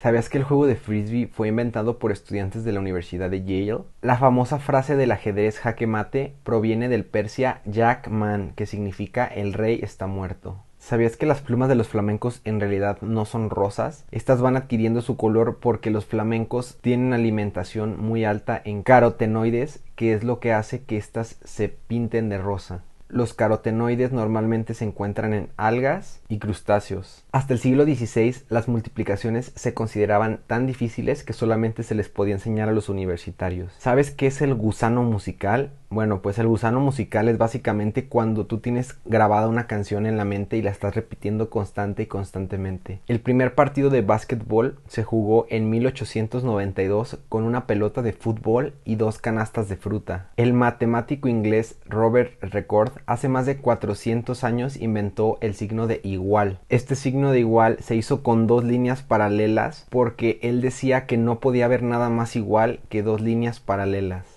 ¿Sabías que el juego de frisbee fue inventado por estudiantes de la Universidad de Yale? La famosa frase del ajedrez jaque mate proviene del persia Jack Man, que significa el rey está muerto. ¿Sabías que las plumas de los flamencos en realidad no son rosas? Estas van adquiriendo su color porque los flamencos tienen alimentación muy alta en carotenoides, que es lo que hace que éstas se pinten de rosa los carotenoides normalmente se encuentran en algas y crustáceos. Hasta el siglo XVI las multiplicaciones se consideraban tan difíciles que solamente se les podía enseñar a los universitarios. ¿Sabes qué es el gusano musical? Bueno, pues el gusano musical es básicamente cuando tú tienes grabada una canción en la mente y la estás repitiendo constante y constantemente. El primer partido de básquetbol se jugó en 1892 con una pelota de fútbol y dos canastas de fruta. El matemático inglés Robert Record hace más de 400 años inventó el signo de igual. Este signo de igual se hizo con dos líneas paralelas porque él decía que no podía haber nada más igual que dos líneas paralelas.